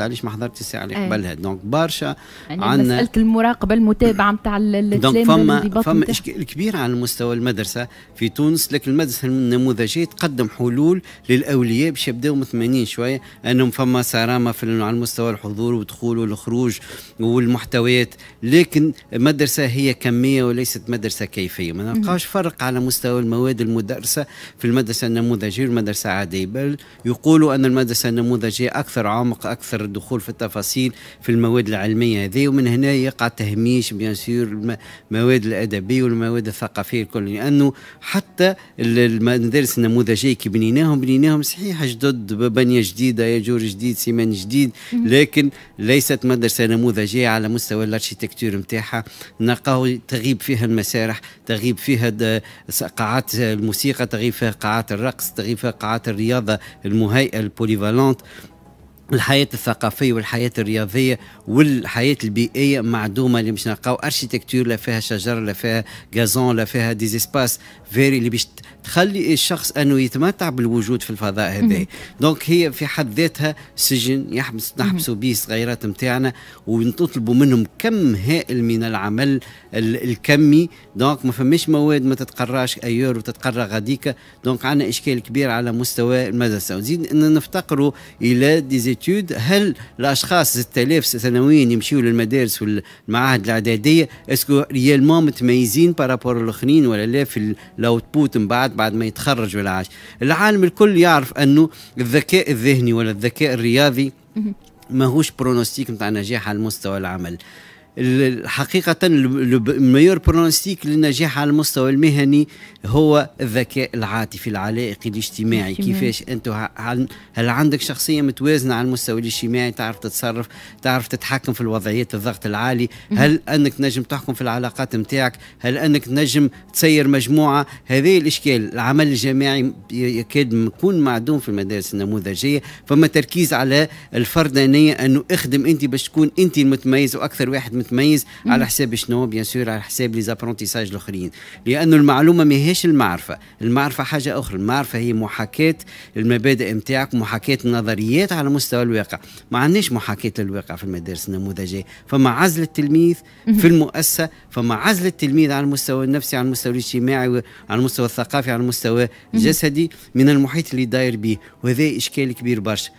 علاش ما الساعه اللي إيه. قبلها دونك برشا يعني مساله المراقبه المتابعه نتاع دونك فما فما اشكال كبير على مستوى المدرسه في تونس لكن المدرسه النموذجيه تقدم حلول للاولياء باش يبداو مطمئنين شويه انهم فما صرامه في على مستوى الحضور والدخول والخروج والمحتويات لكن مدرسه هي كميه وليست مدرسه كيفيه ما نلقاش فرق على مستوى المواد المدرسه في المدرسه النموذجيه والمدرسه العاديه بل يقولوا ان المدرسه النموذجيه اكثر عمق اكثر الدخول في التفاصيل في المواد العلميه هذه ومن هنا يقع تهميش بيان سور المواد الادبيه والمواد الثقافيه الكل لانه حتى المدارس النموذجيه كي بنيناهم بنيناهم صحيح جدد بنيه جديده يجور جديد سيمان جديد لكن ليست مدرسه نموذجيه على مستوى الاركيتكتور نتاعها نلقاو تغيب فيها المسارح تغيب فيها قاعات الموسيقى تغيب فيها قاعات الرقص تغيب فيها قاعات الرياضه المهيئه البوليفالونت الحياة الثقافية والحياة الرياضية والحياة البيئية معدومة اللي باش نلقاو اركيتكتور لا فيها شجر لا فيها غازون لا فيها ديزيسباس فيري اللي باش تخلي الشخص انه يتمتع بالوجود في الفضاء هذا دونك هي في حد ذاتها سجن يحبس نحبسوا به الصغيرات نتاعنا ونطلبوا منهم كم هائل من العمل الكمي دونك ما فماش مواد ما تتقراش ايور وتتقرا غاديكا دونك عندنا اشكال كبير على مستوى المدرسه ونزيد نفتقروا الى ديزي زيتود هل الاشخاص 6000 سنويا يمشيوا للمدارس والمعاهد الاعداديه اسكو ريالمون متميزين بارابور الاخرين ولا لا في الاوتبوت من بعد بعد ما يتخرج ولا عاش العالم الكل يعرف انه الذكاء الذهني ولا الذكاء الرياضي ماهوش برونوستيك نتاع نجاح على المستوى العمل حقيقة الميور برونستيك للنجاح على المستوى المهني هو الذكاء العاطفي العلائقي الاجتماعي اجتماعي. كيفاش أنت هل عندك شخصية متوازنة على المستوى الاجتماعي تعرف تتصرف تعرف تتحكم في الوضعيات الضغط العالي هل أنك نجم تحكم في العلاقات متاعك هل أنك نجم تسير مجموعة هذه الإشكال العمل الجماعي يكاد يكون معدوم في المدارس النموذجية فما تركيز على الفردانية أنه اخدم أنت باش تكون أنت المتميز وأكثر واحد متميز على حساب شنو بيان سور على حساب لي زابرونتيساج الاخرين لانه المعلومه ماهيش المعرفه المعرفه حاجه اخرى المعرفه هي محاكاه المبادئ نتاعك محاكاه النظريات على مستوى الواقع ما عندناش محاكاه للواقع في المدارس النموذجيه فما عزل التلميذ في المؤسسه فما عزل التلميذ على المستوى النفسي على المستوى الاجتماعي على المستوى الثقافي على المستوى الجسدي من المحيط اللي داير به وهذا اشكال كبير برشا